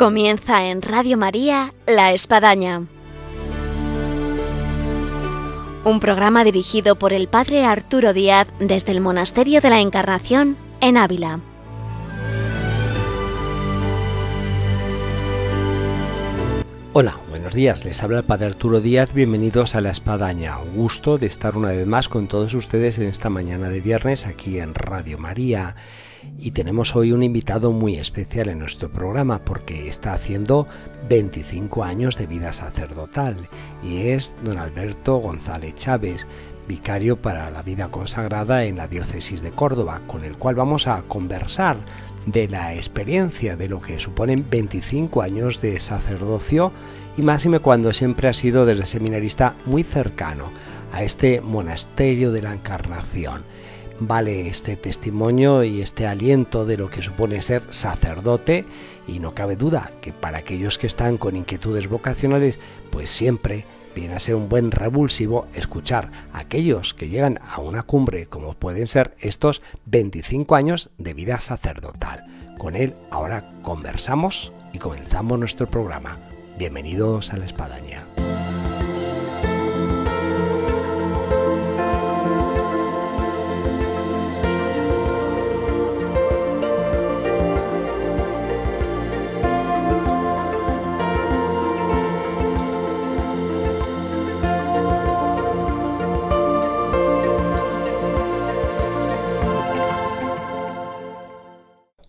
Comienza en Radio María La Espadaña. Un programa dirigido por el Padre Arturo Díaz desde el Monasterio de la Encarnación, en Ávila. Hola, buenos días, les habla el Padre Arturo Díaz, bienvenidos a La Espadaña. Un gusto de estar una vez más con todos ustedes en esta mañana de viernes aquí en Radio María y tenemos hoy un invitado muy especial en nuestro programa porque está haciendo 25 años de vida sacerdotal y es don Alberto González Chávez, vicario para la vida consagrada en la diócesis de Córdoba, con el cual vamos a conversar de la experiencia de lo que suponen 25 años de sacerdocio y máxime cuando siempre ha sido desde seminarista muy cercano a este monasterio de la Encarnación vale este testimonio y este aliento de lo que supone ser sacerdote y no cabe duda que para aquellos que están con inquietudes vocacionales, pues siempre viene a ser un buen revulsivo escuchar a aquellos que llegan a una cumbre como pueden ser estos 25 años de vida sacerdotal. Con él ahora conversamos y comenzamos nuestro programa. Bienvenidos a la espadaña.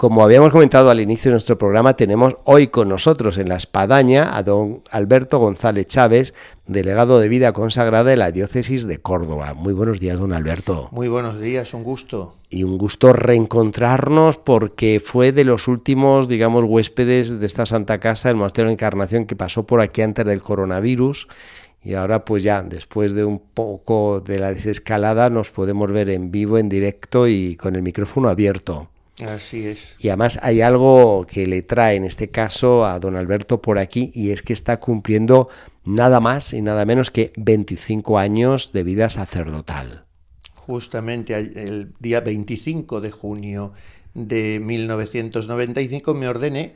Como habíamos comentado al inicio de nuestro programa, tenemos hoy con nosotros en la espadaña a don Alberto González Chávez, delegado de vida consagrada de la diócesis de Córdoba. Muy buenos días, don Alberto. Muy buenos días, un gusto. Y un gusto reencontrarnos porque fue de los últimos, digamos, huéspedes de esta Santa Casa, del Monasterio de Encarnación, que pasó por aquí antes del coronavirus. Y ahora pues ya, después de un poco de la desescalada, nos podemos ver en vivo, en directo y con el micrófono abierto. Así es. Y además hay algo que le trae en este caso a don Alberto por aquí y es que está cumpliendo nada más y nada menos que 25 años de vida sacerdotal. Justamente el día 25 de junio de 1995 me ordené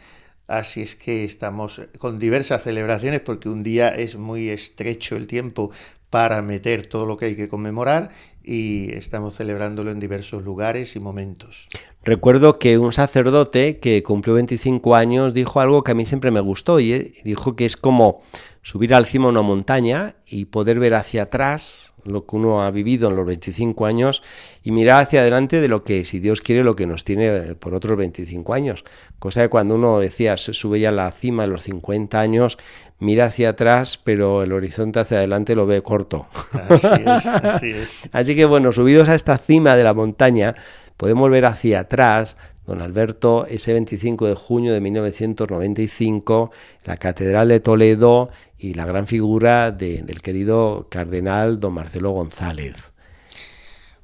Así es que estamos con diversas celebraciones porque un día es muy estrecho el tiempo para meter todo lo que hay que conmemorar y estamos celebrándolo en diversos lugares y momentos. Recuerdo que un sacerdote que cumplió 25 años dijo algo que a mí siempre me gustó y eh, dijo que es como subir al cima de una montaña y poder ver hacia atrás lo que uno ha vivido en los 25 años y mirar hacia adelante de lo que, si Dios quiere, lo que nos tiene eh, por otros 25 años. Cosa que cuando uno decía, sube ya a la cima de los 50 años, mira hacia atrás, pero el horizonte hacia adelante lo ve corto. Así es, así es. así que bueno, subidos a esta cima de la montaña, podemos ver hacia atrás, don Alberto, ese 25 de junio de 1995, la Catedral de Toledo, y la gran figura del querido cardenal don Marcelo González.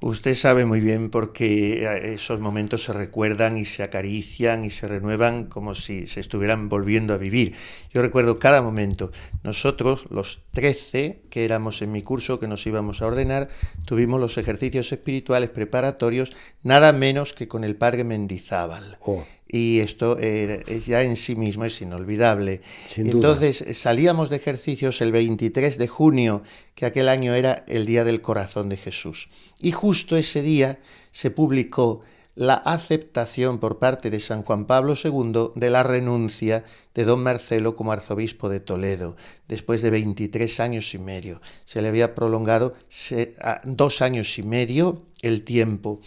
Usted sabe muy bien porque eh, esos momentos se recuerdan y se acarician y se renuevan como si se estuvieran volviendo a vivir. Yo recuerdo cada momento. Nosotros, los 13 que éramos en mi curso que nos íbamos a ordenar, tuvimos los ejercicios espirituales preparatorios nada menos que con el padre Mendizábal. Oh y esto eh, ya en sí mismo es inolvidable. Entonces salíamos de ejercicios el 23 de junio, que aquel año era el Día del Corazón de Jesús. Y justo ese día se publicó la aceptación por parte de San Juan Pablo II de la renuncia de don Marcelo como arzobispo de Toledo, después de 23 años y medio. Se le había prolongado dos años y medio el tiempo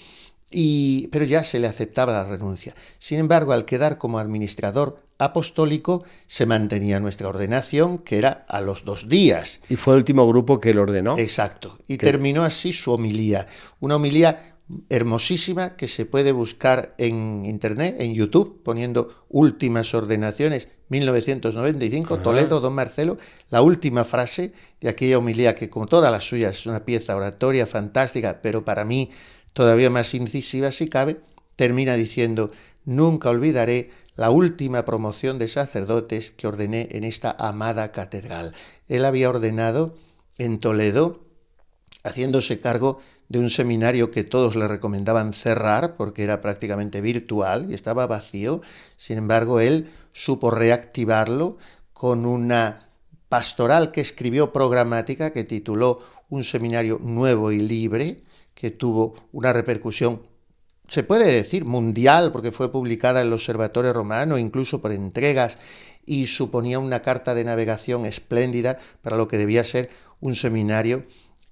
pero ya se le aceptaba la renuncia. Sin embargo, al quedar como administrador apostólico, se mantenía nuestra ordenación, que era a los dos días. Y fue el último grupo que lo ordenó. Exacto. Y terminó así su homilía. Una homilía hermosísima que se puede buscar en Internet, en YouTube, poniendo últimas ordenaciones, 1995, Toledo, don Marcelo, la última frase de aquella homilía que como todas las suyas es una pieza oratoria fantástica, pero para mí todavía más incisiva si cabe, termina diciendo, nunca olvidaré la última promoción de sacerdotes que ordené en esta amada catedral. Él había ordenado en Toledo, haciéndose cargo de un seminario que todos le recomendaban cerrar porque era prácticamente virtual y estaba vacío. Sin embargo, él supo reactivarlo con una pastoral que escribió programática que tituló Un seminario nuevo y libre, que tuvo una repercusión, se puede decir, mundial, porque fue publicada en el Observatorio Romano, incluso por entregas, y suponía una carta de navegación espléndida para lo que debía ser un seminario,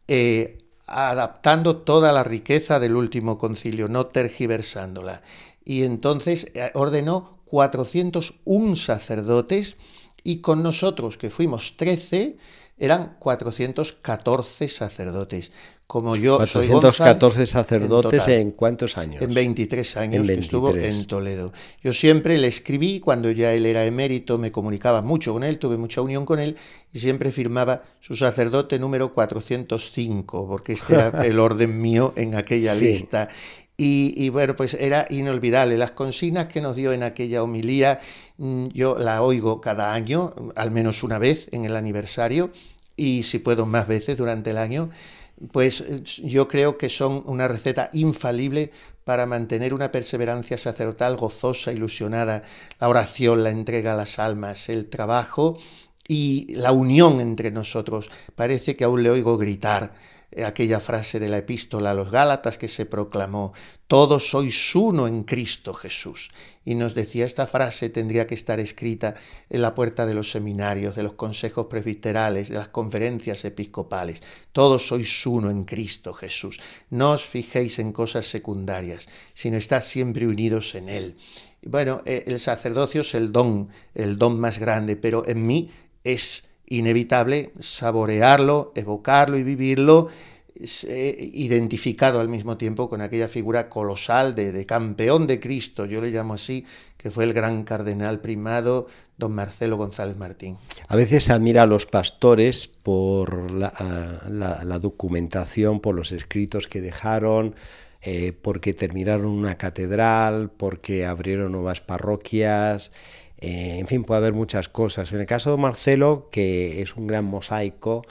eh, adaptando toda la riqueza del último concilio, no tergiversándola. Y entonces eh, ordenó 401 sacerdotes y con nosotros, que fuimos 13, eran 414 sacerdotes, como yo 414 soy sacerdotes en, cuántos años? En 23 años estuvo en Toledo. Yo siempre le escribí, cuando ya él era emérito, me comunicaba mucho con él, tuve mucha unión con él, y siempre firmaba su sacerdote número 405, porque este era el orden mío en aquella lista. Y, y, bueno, pues era inolvidable. Las consignas que nos dio en aquella homilía, mm, yo la oigo cada año, al menos una vez en el aniversario, y si puedo más veces durante el año pues eh, yo creo que son una receta infalible para mantener una perseverancia sacerdotal gozosa, ilusionada, la oración, la entrega a las almas, el trabajo y la unión entre nosotros. Parece que aún le oigo gritar eh, aquella frase de la epístola a los Gálatas que se proclamó, todos sois uno en Cristo Jesús. Y nos decía, esta frase tendría que estar escrita en la puerta de los seminarios, de los consejos presbiterales, de las conferencias episcopales. Todos sois uno en Cristo Jesús. No os fijéis en cosas secundarias, sino estad siempre unidos en Él. Bueno, eh, el sacerdocio es el don, el don más grande, pero en mí es inevitable saborearlo, evocarlo y vivirlo eh, identificado al mismo tiempo con aquella figura colosal de, campeón de Cristo, yo le llamo así, que fue el gran cardenal primado don Marcelo González Martín. A veces admira a los pastores por la, documentación, por los escritos que dejaron, eh, porque terminaron una catedral, porque abrieron nuevas parroquias. Eh, en fin, puede haber muchas cosas. En el caso de Marcelo, que es un gran mosaico,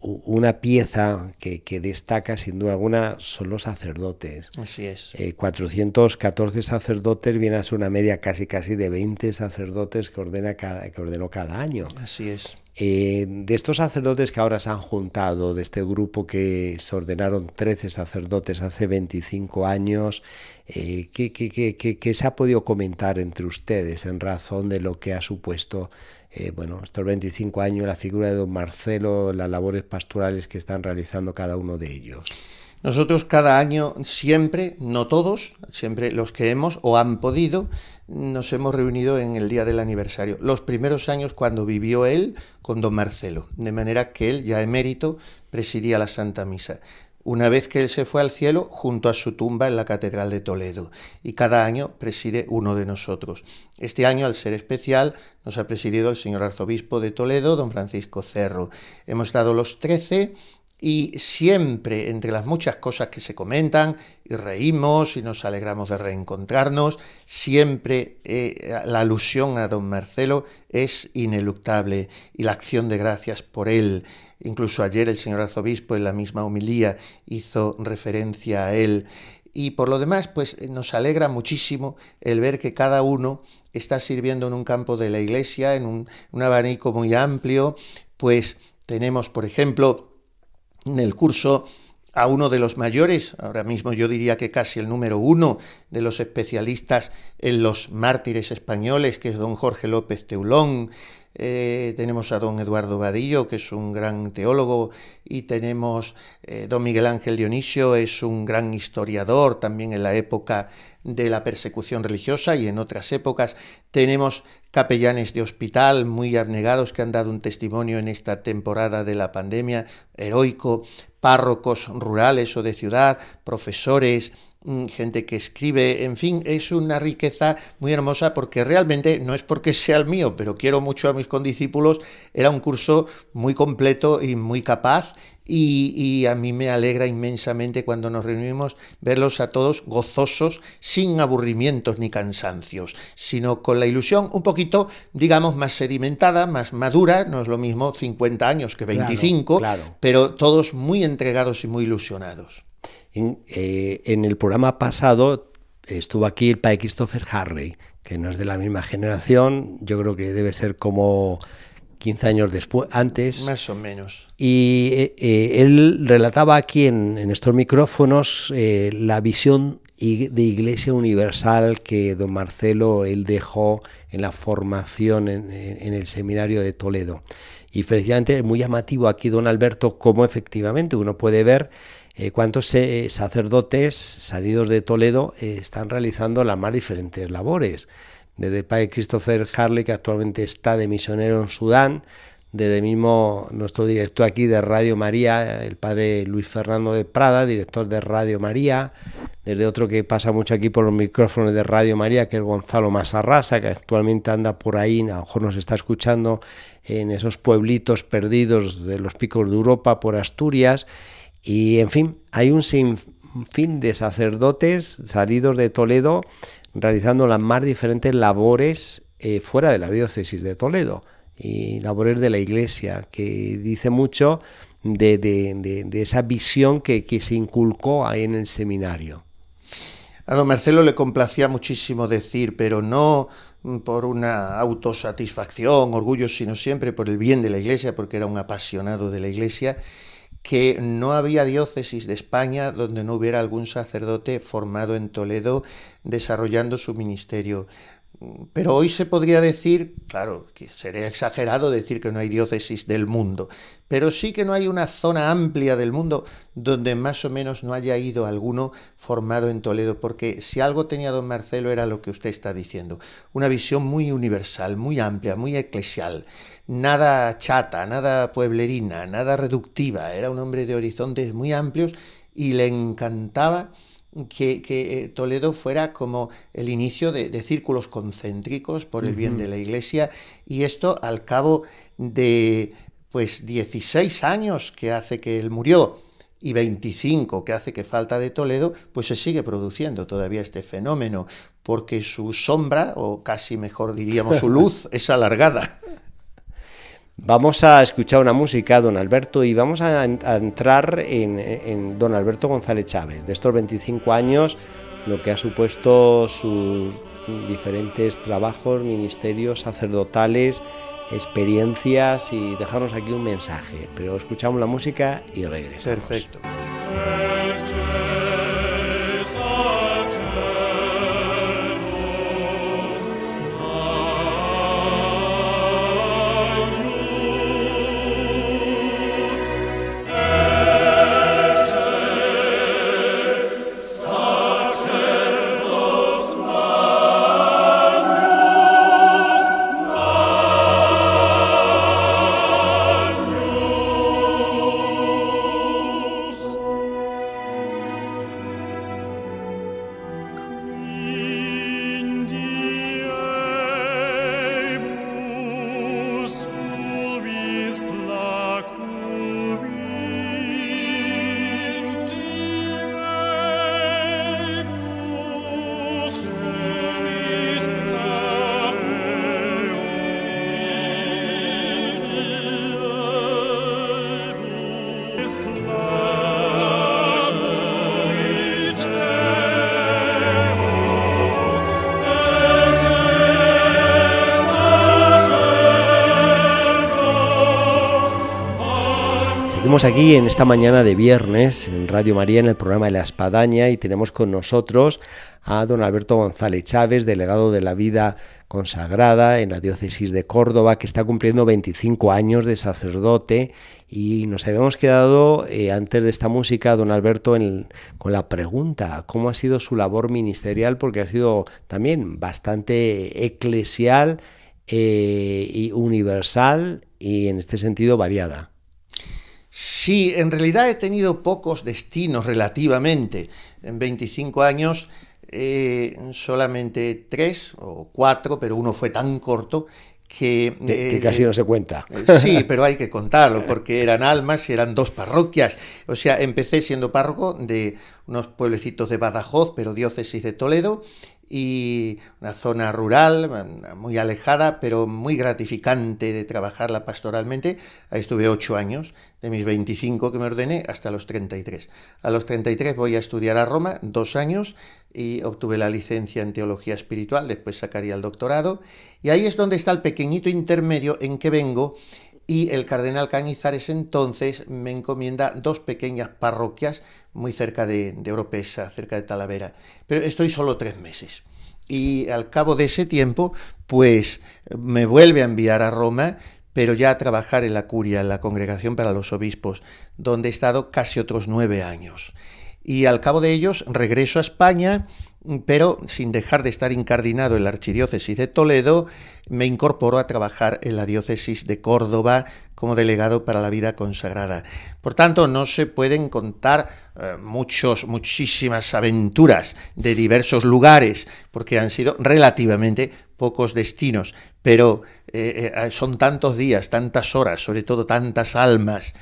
una pieza que, destaca sin duda alguna son los sacerdotes. Así es. 414 eh, sacerdotes viene a ser una media casi casi de 20 sacerdotes que, ordena cada, que ordenó cada año. Así es. Eh, de estos sacerdotes que ahora se han juntado, de este grupo que se ordenaron 13 sacerdotes hace 25 años, eh, qué, se ha podido comentar entre ustedes en razón de lo que ha supuesto eh, bueno, estos 25 años, la figura de don Marcelo, las labores pastorales que están realizando cada uno de ellos? Nosotros cada año, siempre, no todos, siempre los que hemos o han podido, nos hemos reunido en el día del aniversario. Los primeros años cuando vivió él con don Marcelo, de manera que él, ya emérito, presidía la Santa Misa. Una vez que él se fue al cielo, junto a su tumba en la Catedral de Toledo. Y cada año preside uno de nosotros. Este año, al ser especial, nos ha presidido el señor arzobispo de Toledo, don Francisco Cerro. Hemos dado los trece y siempre entre las muchas cosas que se comentan y reímos y nos alegramos de reencontrarnos, siempre eh, la alusión a don Marcelo es ineluctable y la acción de gracias por él. Incluso ayer el señor arzobispo en la misma homilía hizo referencia a él. Y por lo demás, pues nos alegra muchísimo el ver que cada uno está sirviendo en un campo de la iglesia, en un, un abanico muy amplio, pues tenemos, por ejemplo, en el curso a uno de los mayores, ahora mismo yo diría que casi el número uno de los especialistas en los mártires españoles, que es don Jorge López Teulón, eh, tenemos a don Eduardo Vadillo, que es un gran teólogo, y tenemos eh, don Miguel Ángel Dionisio, es un gran historiador también en la época de la persecución religiosa y en otras épocas. Tenemos capellanes de hospital muy abnegados que han dado un testimonio en esta temporada de la pandemia, heroico, párrocos rurales o de ciudad, profesores, Mm, gente que escribe, en fin, es una riqueza muy hermosa porque realmente no es porque sea el mío, pero quiero mucho a mis condiscípulos, era un curso muy completo y muy capaz y, a mí me alegra inmensamente cuando nos reunimos verlos a todos gozosos, sin aburrimientos ni cansancios, sino con la ilusión un poquito, digamos, más sedimentada, más madura, no es lo mismo 50 años que 25, pero todos muy entregados y muy ilusionados. En, eh, en el programa pasado estuvo aquí el padre Christopher Harley, que no es de la misma generación, yo creo que debe ser como 15 años después, antes. Más o menos. Y eh, eh, él relataba aquí en, estos micrófonos la visión de Iglesia Universal que don Marcelo él dejó en la formación en, en el seminario de Toledo. Y precisamente es muy llamativo aquí don Alberto cómo efectivamente uno puede ver eh, cuántos eh, sacerdotes salidos de Toledo eh, están realizando las más diferentes labores. Desde el padre Christopher Harley, que actualmente está de misionero en Sudán, desde el mismo nuestro director aquí de Radio María, el padre Luis Fernando de Prada, director de Radio María, desde otro que pasa mucho aquí por los micrófonos de Radio María, que es Gonzalo Mazarrasa, que actualmente anda por ahí, a lo mejor nos está escuchando en esos pueblitos perdidos de los picos de Europa por Asturias y en fin, hay un sinfín de sacerdotes salidos de Toledo realizando las más diferentes labores eh, fuera de la diócesis de Toledo y labores de la iglesia, que dice mucho de, esa visión que, que se inculcó ahí en el seminario. A don Marcelo le complacía muchísimo decir, pero no mm, por una autosatisfacción, orgullo, sino siempre por el bien de la Iglesia, porque era un apasionado de la Iglesia que no había diócesis de España donde no hubiera algún sacerdote formado en Toledo desarrollando su ministerio pero hoy se podría decir, claro, que sería exagerado decir que no hay diócesis del mundo, pero sí que no hay una zona amplia del mundo donde más o menos no haya ido alguno formado en Toledo, porque si algo tenía don Marcelo era lo que usted está diciendo, una visión muy universal, muy amplia, muy eclesial, nada chata, nada pueblerina, nada reductiva, era un hombre de horizontes muy amplios y le encantaba que, eh, Toledo fuera como el inicio de, círculos concéntricos por el bien de la Iglesia y esto al cabo de pues 16 años que hace que él murió y 25 que hace que falta de Toledo, pues se sigue produciendo todavía este fenómeno porque su sombra, o casi mejor diríamos su luz, es alargada. Vamos a escuchar una música, don Alberto, y vamos a, entrar en, don Alberto González Chávez, de estos 25 años, lo que ha supuesto sus diferentes trabajos, ministerios, sacerdotales, experiencias y dejarnos aquí un mensaje. Pero escuchamos la música y regresamos. Perfecto. Estamos aquí en esta mañana de viernes en Radio María en el programa de la Espadaña y tenemos con nosotros a don Alberto González Chávez, delegado de la vida consagrada en la diócesis de Córdoba, que está cumpliendo 25 años de sacerdote y nos habíamos quedado eh, antes de esta música, don Alberto, con la pregunta, ¿cómo ha sido su labor ministerial? Porque ha sido también bastante eclesial eh, y universal y en este sentido variada. Sí, en realidad he tenido pocos destinos relativamente. En 25 años eh, solamente tres o cuatro, pero uno fue tan corto que, eh, casi no se cuenta. Eh, sí, pero hay que contarlo, porque eran almas y eran dos parroquias. O sea, empecé siendo párroco de unos pueblecitos de Badajoz, pero diócesis de Toledo, y una zona rural, muy alejada, pero muy gratificante de trabajarla pastoralmente. Ahí estuve ocho años, de mis 25 que me ordené hasta los 33. A los 33 voy a estudiar a Roma, dos años, y obtuve la licencia en teología espiritual, después sacaría el doctorado, y ahí es donde está el pequeñito intermedio en que vengo y el cardenal Cañizares entonces me encomienda dos pequeñas parroquias muy cerca de, de Oropesa, cerca de Talavera, pero estoy solo tres meses. Y al cabo de ese tiempo, pues me vuelve a enviar a Roma, pero ya a trabajar en la curia, en la Congregación para los Obispos, donde he estado casi otros nueve años y al cabo de ellos regreso a España, pero sin dejar de estar incardinado en la Archidiócesis de Toledo, me incorporo a trabajar en la Diócesis de Córdoba como delegado para la vida consagrada. Por tanto, no se pueden contar eh, muchos, muchísimas aventuras de diversos lugares, porque han sido relativamente pocos destinos, pero eh, eh, son tantos días, tantas horas, sobre todo tantas almas,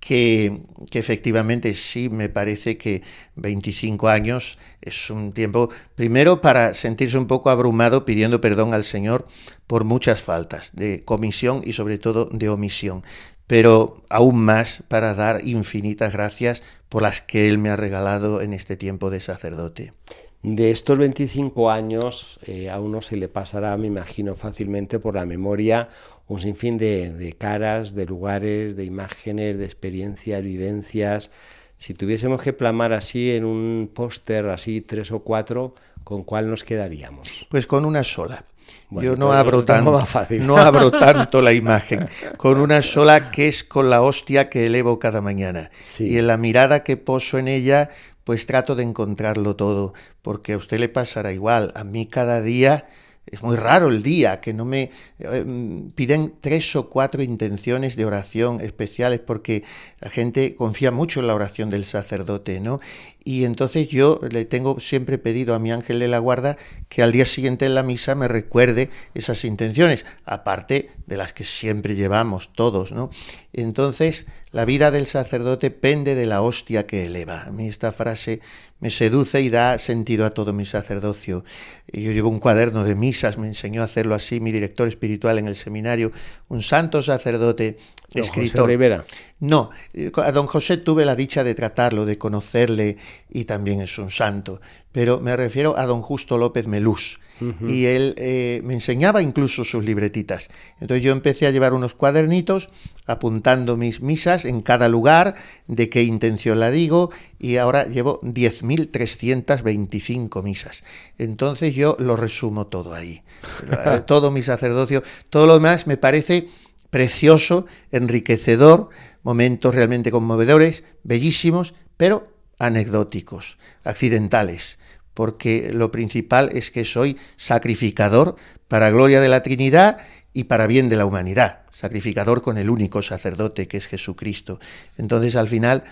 que, efectivamente sí me parece que 25 años es un tiempo, primero para sentirse un poco abrumado pidiendo perdón al Señor por muchas faltas de comisión y sobre todo de omisión, pero aún más para dar infinitas gracias por las que Él me ha regalado en este tiempo de sacerdote. De estos 25 años, eh, a uno se le pasará, me imagino, fácilmente por la memoria un sinfín de, caras, de lugares, de imágenes, de experiencias, vivencias. Si tuviésemos que plamar así en un póster, así tres o cuatro, ¿con cuál nos quedaríamos? Pues con una sola. Yo no abro, tanto, no abro tanto la imagen, con una sola que es con la hostia que elevo cada mañana. Y en la mirada que poso en ella, pues trato de encontrarlo todo, porque a usted le pasará igual, a mí cada día... Es muy raro el día que no me eh, mm, piden tres o cuatro intenciones de oración especiales porque la gente confía mucho en la oración del sacerdote, ¿no? y entonces yo le tengo siempre pedido a mi ángel de la guarda que al día siguiente en la misa me recuerde esas intenciones, aparte de las que siempre llevamos todos, ¿no? Entonces, la vida del sacerdote pende de la hostia que eleva. A mí esta frase me seduce y da sentido a todo mi sacerdocio. Yo llevo un cuaderno de misas, me enseñó a hacerlo así mi director espiritual en el seminario, un santo sacerdote escrito Rivera. No, eh, a don José tuve la dicha de tratarlo, de conocerle y también es un santo, pero me refiero a don Justo López Melús. Y él eh, me enseñaba incluso sus libretitas. Entonces yo empecé a llevar unos cuadernitos apuntando mis misas en cada lugar, de qué intención la digo, y ahora llevo 10.325 misas. Entonces yo lo resumo todo ahí. Eh, todo mi sacerdocio, todo lo demás me parece precioso, enriquecedor, momentos realmente conmovedores, bellísimos, pero anecdóticos, accidentales, porque lo principal es que soy sacrificador para gloria de la Trinidad y para bien de la humanidad, sacrificador con el único sacerdote que es Jesucristo. Entonces al final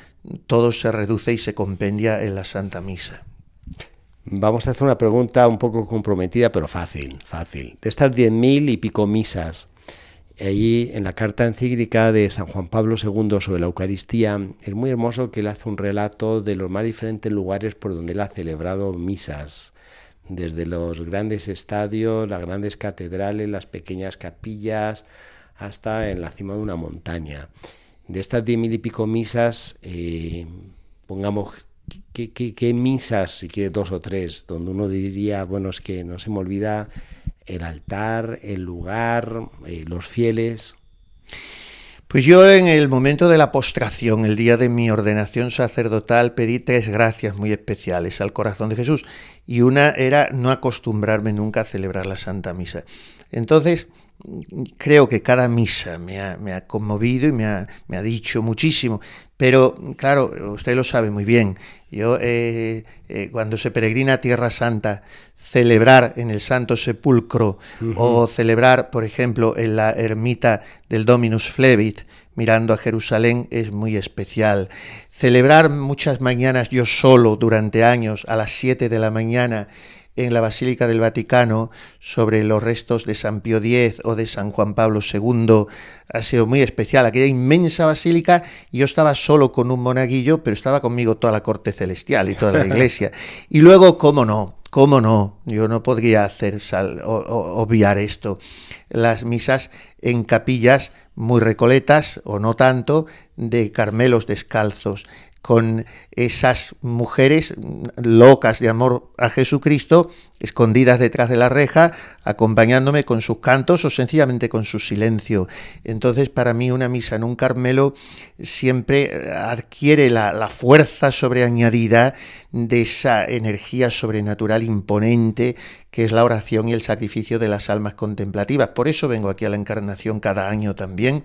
todo se reduce y se compendia en la Santa Misa. Vamos a hacer una pregunta un poco comprometida, pero fácil, fácil. De estas diez mil y pico misas, Allí en la carta encíclica de San Juan Pablo II sobre la Eucaristía es muy hermoso que él hace un relato de los más diferentes lugares por donde él ha celebrado misas, desde los grandes estadios, las grandes catedrales, las pequeñas capillas, hasta en la cima de una montaña. De estas diez mil y pico misas, eh, pongamos ¿qué, qué, misas, si quiere dos o tres, donde uno diría, bueno, es que no se me olvida el altar, el lugar, eh, los fieles? Pues yo en el momento de la postración, el día de mi ordenación sacerdotal, pedí tres gracias muy especiales al corazón de Jesús y una era no acostumbrarme nunca a celebrar la Santa Misa. Entonces, creo que cada misa me ha, conmovido y me ha, dicho muchísimo. Pero, claro, usted lo sabe muy bien. Yo, eh, eh, cuando se peregrina a Tierra Santa, celebrar en el Santo Sepulcro o celebrar, por ejemplo, en la ermita del Dominus Flevit, mirando a Jerusalén, es muy especial. Celebrar muchas mañanas yo solo durante años, a las 7 de la mañana, en la Basílica del Vaticano sobre los restos de San Pío X o de San Juan Pablo II. Ha sido muy especial aquella inmensa basílica. Yo estaba solo con un monaguillo, pero estaba conmigo toda la corte celestial y toda la iglesia. y luego, cómo no, ¿Cómo no? Yo no podría hacer obviar esto. Las misas en capillas muy recoletas, o no tanto, de Carmelos descalzos, con esas mujeres locas de amor a Jesucristo, escondidas detrás de la reja, acompañándome con sus cantos o sencillamente con su silencio. Entonces, para mí, una misa en un Carmelo siempre eh, adquiere la, fuerza fuerza sobreañadida de esa energía sobrenatural imponente que es la oración y el sacrificio de las almas contemplativas. Por eso vengo aquí a la Encarnación cada año también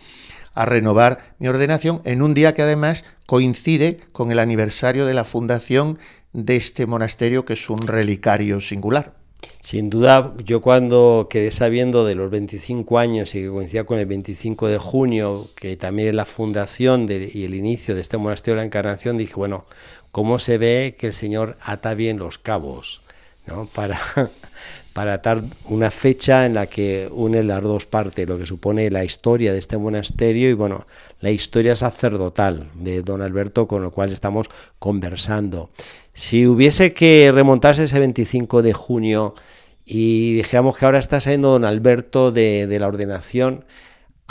a renovar mi ordenación en un día que además coincide con el aniversario de la fundación de este monasterio que es un relicario singular. Sin duda, yo cuando quedé sabiendo de los 25 años y que coincidía con el 25 de junio, que también es la fundación y el inicio de este monasterio de la Encarnación, dije, bueno, ¿cómo se ve que el Señor ata bien los cabos? ¿no? Para, para dar una fecha en la que une las dos partes, lo que supone la historia de este monasterio y bueno, la historia sacerdotal de don Alberto con lo cual estamos conversando. Si hubiese que remontarse ese 25 de junio y dijéramos que ahora está saliendo don Alberto de la ordenación,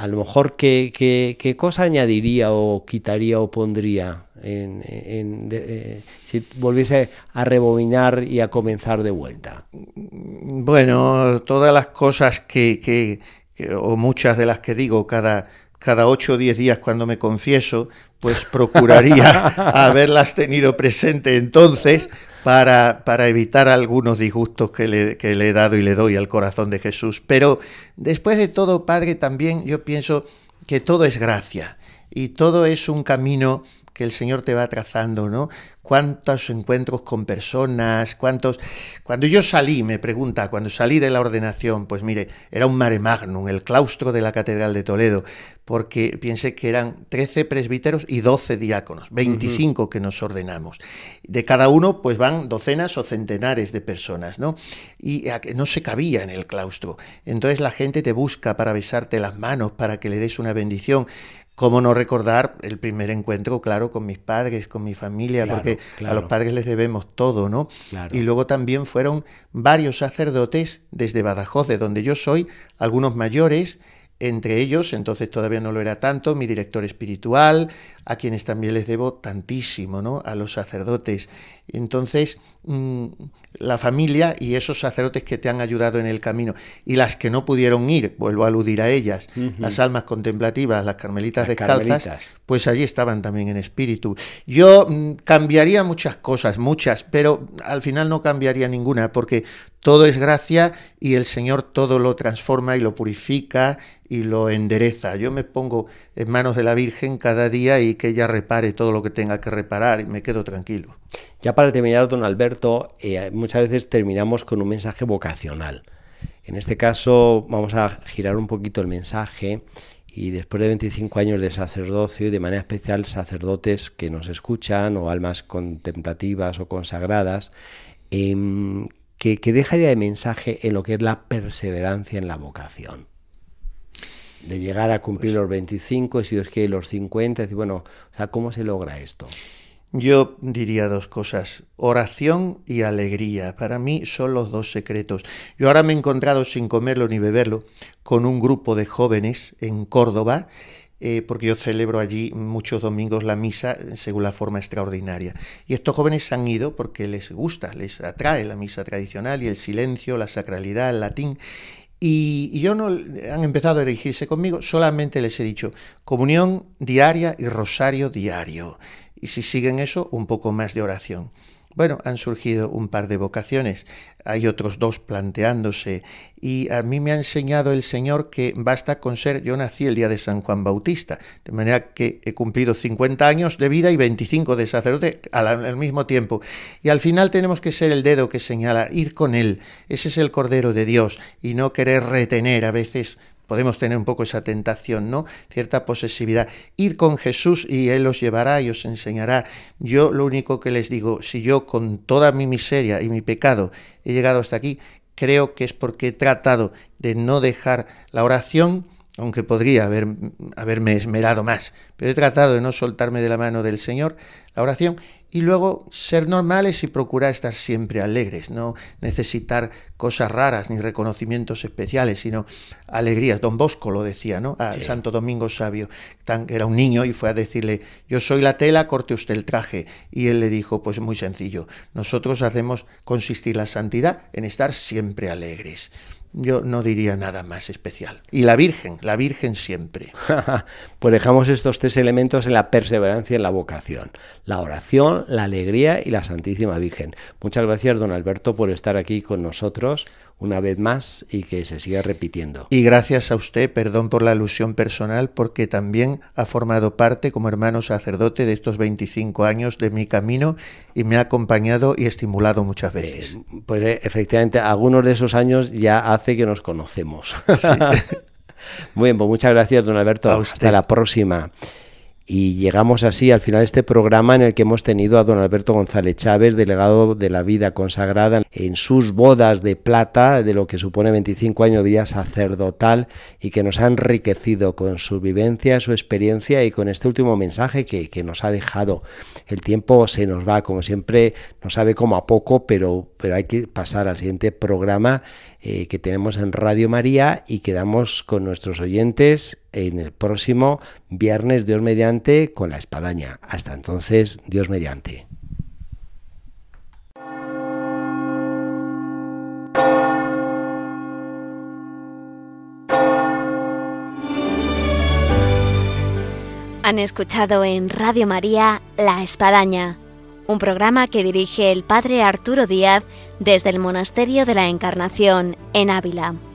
a lo mejor qué, cosa añadiría o quitaría o pondría en, eh, si volviese a rebobinar y a comenzar de vuelta. Bueno, todas las cosas que, que, o muchas de las que digo cada, cada 8 o 10 días cuando me confieso, pues procuraría haberlas tenido presente entonces para, para evitar algunos disgustos que le, que le he dado y le doy al corazón de Jesús. Pero después de todo, Padre, también yo pienso que todo es gracia y todo es un camino que el Señor te va trazando, ¿no? Cuántos encuentros con personas, cuántos... Cuando yo salí, me pregunta, cuando salí de la ordenación, pues mire, era un mare magnum, el claustro de la Catedral de Toledo, porque piense que eran 13 presbíteros y 12 diáconos, 25 que nos ordenamos. De cada uno, pues van docenas o centenares de personas, ¿no? Y no se cabía en el claustro. Entonces la gente te busca para besarte las manos, para que le des una bendición. ¿Cómo no recordar el primer encuentro, claro, con mis padres, con mi familia, porque a los padres les debemos todo, ¿no? Y luego también fueron varios sacerdotes desde Badajoz, de donde yo soy, algunos mayores, entre ellos, entonces todavía no lo era tanto, mi director espiritual, a quienes también les debo tantísimo, ¿no? A los sacerdotes. Entonces, mm, la familia y esos sacerdotes que te han ayudado en el camino y las que no pudieron ir, vuelvo a aludir a ellas, las almas contemplativas, las carmelitas de descalzas, pues allí estaban también en espíritu. Yo mm, cambiaría muchas cosas, muchas, pero al final no cambiaría ninguna porque todo es gracia y el Señor todo lo transforma y lo purifica y lo endereza. Yo me pongo en manos de la Virgen cada día y que ella repare todo lo que tenga que reparar y me quedo tranquilo. Ya para terminar, don Alberto, eh, muchas veces terminamos con un mensaje vocacional. En este caso vamos a girar un poquito el mensaje y después de 25 años de sacerdocio y de manera especial sacerdotes que nos escuchan o almas contemplativas o consagradas, em, que, que dejaría de mensaje en lo que es la perseverancia en la vocación de llegar a cumplir los 25 si es que los 50, bueno, o sea, ¿cómo se logra esto? Yo diría dos cosas, oración y alegría. Para mí son los dos secretos. Yo ahora me he encontrado sin comerlo ni beberlo con un grupo de jóvenes en Córdoba, eh, porque yo celebro allí muchos domingos la misa según la forma extraordinaria. Y estos jóvenes han ido porque les gusta, les atrae la misa tradicional y el silencio, la sacralidad, el latín. Y, yo no han empezado a dirigirse conmigo, solamente les he dicho comunión diaria y rosario diario. Y si siguen eso, un poco más de oración. Bueno, han surgido un par de vocaciones, hay otros dos planteándose y a mí me ha enseñado el Señor que basta con ser, yo nací el día de San Juan Bautista, de manera que he cumplido 50 años de vida y 25 de sacerdote al, al mismo tiempo. Y al final tenemos que ser el dedo que señala, ir con Él, ese es el Cordero de Dios y no querer retener a veces podemos tener un poco esa tentación, ¿no? Cierta posesividad. Ir con Jesús y Él os llevará y os enseñará. Yo lo único que les digo, si yo con toda mi miseria y mi pecado he llegado hasta aquí, creo que es porque he tratado de no dejar la oración aunque podría haber, haberme esmerado más, pero he tratado de no soltarme de la mano del Señor la oración y luego ser normales y procurar estar siempre alegres, no necesitar cosas raras ni reconocimientos especiales, sino alegrías. Don Bosco lo decía, ¿no? A Santo Domingo Sabio, tan, era un niño y fue a decirle, yo soy la tela, corte usted el traje. Y él le dijo, pues muy sencillo, nosotros hacemos consistir la santidad en estar siempre alegres yo no diría nada más especial. Y la Virgen, la Virgen siempre. pues dejamos estos tres elementos en la perseverancia y en la vocación. La oración, la alegría y la Santísima Virgen. Muchas gracias, don Alberto, por estar aquí con nosotros una vez más y que se siga repitiendo. Y gracias a usted, perdón por la alusión personal, porque también ha formado parte como hermano sacerdote de estos 25 años de mi camino y me ha acompañado y estimulado muchas veces. Eh, pues eh, efectivamente, algunos de esos años ya hace que nos conocemos. Muy bien, pues muchas gracias, don Alberto. Hasta la próxima. Y llegamos así al final de este programa en el que hemos tenido a don Alberto González Chávez, delegado de la vida consagrada en sus bodas de plata, de lo que supone 25 años de vida sacerdotal y que nos ha enriquecido con su vivencia, su experiencia y con este último mensaje que, nos ha dejado. El tiempo se nos va, como siempre, no sabe cómo a poco, pero, pero hay que pasar al siguiente programa eh, que tenemos en Radio María y quedamos con nuestros oyentes en el próximo viernes, Dios mediante, con la espadaña. Hasta entonces, Dios mediante. Han escuchado en Radio María La Espadaña, un programa que dirige el Padre Arturo Díaz desde el Monasterio de la Encarnación, en Ávila.